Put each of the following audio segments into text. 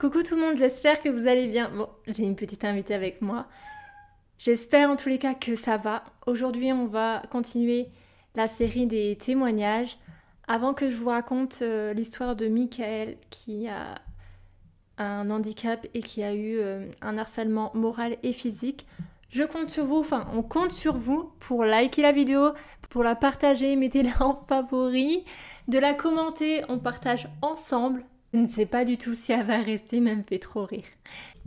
Coucou tout le monde, j'espère que vous allez bien. Bon, j'ai une petite invitée avec moi. J'espère en tous les cas que ça va. Aujourd'hui, on va continuer la série des témoignages. Avant que je vous raconte euh, l'histoire de Michael qui a un handicap et qui a eu euh, un harcèlement moral et physique, je compte sur vous, enfin on compte sur vous pour liker la vidéo, pour la partager, mettez-la en favori, de la commenter, on partage ensemble je ne sais pas du tout si elle va rester, mais elle me fait trop rire.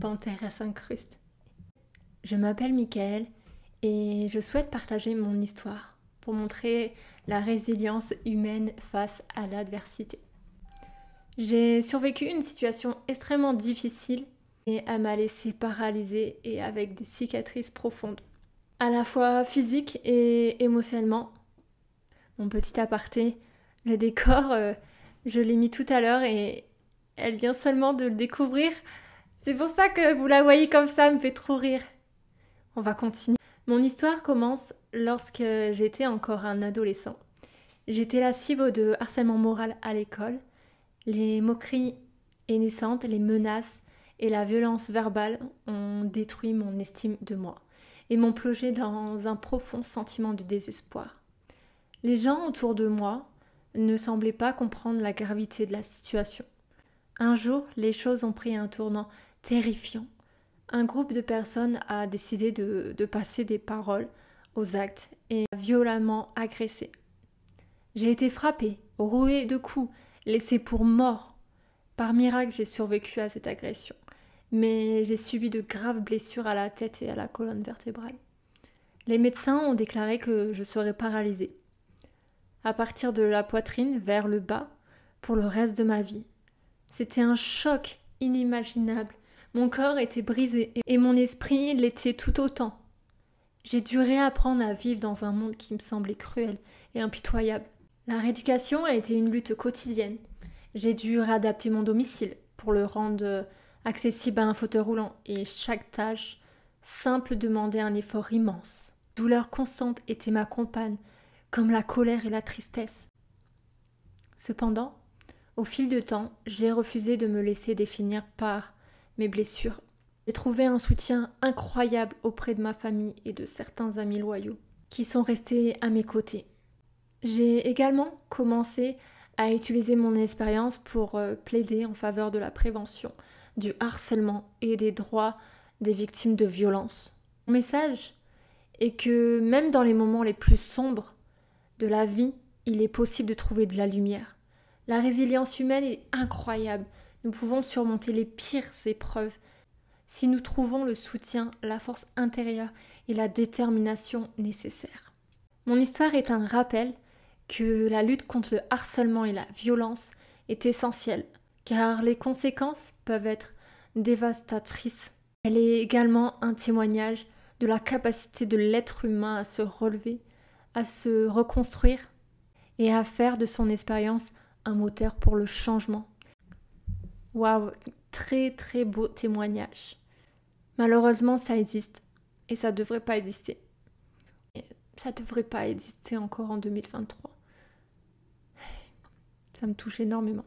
Panthère à cinq Je m'appelle Michael et je souhaite partager mon histoire pour montrer la résilience humaine face à l'adversité. J'ai survécu une situation extrêmement difficile et elle m'a laissé paralysée et avec des cicatrices profondes, à la fois physique et émotionnellement. Mon petit aparté, le décor, euh, je l'ai mis tout à l'heure et elle vient seulement de le découvrir. C'est pour ça que vous la voyez comme ça, me fait trop rire. On va continuer. Mon histoire commence lorsque j'étais encore un adolescent. J'étais la cible de harcèlement moral à l'école. Les moqueries naissantes, les menaces et la violence verbale ont détruit mon estime de moi et m'ont plongé dans un profond sentiment de désespoir. Les gens autour de moi ne semblaient pas comprendre la gravité de la situation. Un jour, les choses ont pris un tournant terrifiant. Un groupe de personnes a décidé de, passer des paroles aux actes et a violemment agressé. J'ai été frappé, roué de coups, laissé pour mort. Par miracle, j'ai survécu à cette agression, mais j'ai subi de graves blessures à la tête et à la colonne vertébrale. Les médecins ont déclaré que je serais paralysé, À partir de la poitrine vers le bas pour le reste de ma vie. C'était un choc inimaginable. Mon corps était brisé et mon esprit l'était tout autant. J'ai dû réapprendre à vivre dans un monde qui me semblait cruel et impitoyable. La rééducation a été une lutte quotidienne. J'ai dû réadapter mon domicile pour le rendre accessible à un fauteuil roulant et chaque tâche simple demandait un effort immense. Douleur constante était ma compagne, comme la colère et la tristesse. Cependant, au fil du temps, j'ai refusé de me laisser définir par mes blessures. J'ai trouvé un soutien incroyable auprès de ma famille et de certains amis loyaux qui sont restés à mes côtés. J'ai également commencé à utiliser mon expérience pour euh, plaider en faveur de la prévention du harcèlement et des droits des victimes de violences. Mon message est que même dans les moments les plus sombres de la vie, il est possible de trouver de la lumière. La résilience humaine est incroyable. Nous pouvons surmonter les pires épreuves si nous trouvons le soutien, la force intérieure et la détermination nécessaires. Mon histoire est un rappel que la lutte contre le harcèlement et la violence est essentielle, car les conséquences peuvent être dévastatrices. Elle est également un témoignage de la capacité de l'être humain à se relever, à se reconstruire et à faire de son expérience un moteur pour le changement. Waouh, très très beau témoignage. Malheureusement, ça existe et ça devrait pas exister. Ça ne devrait pas exister encore en 2023. Ça me touche énormément.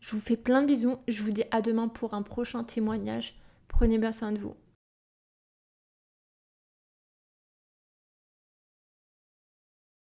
Je vous fais plein de bisous. Je vous dis à demain pour un prochain témoignage. Prenez bien soin de vous.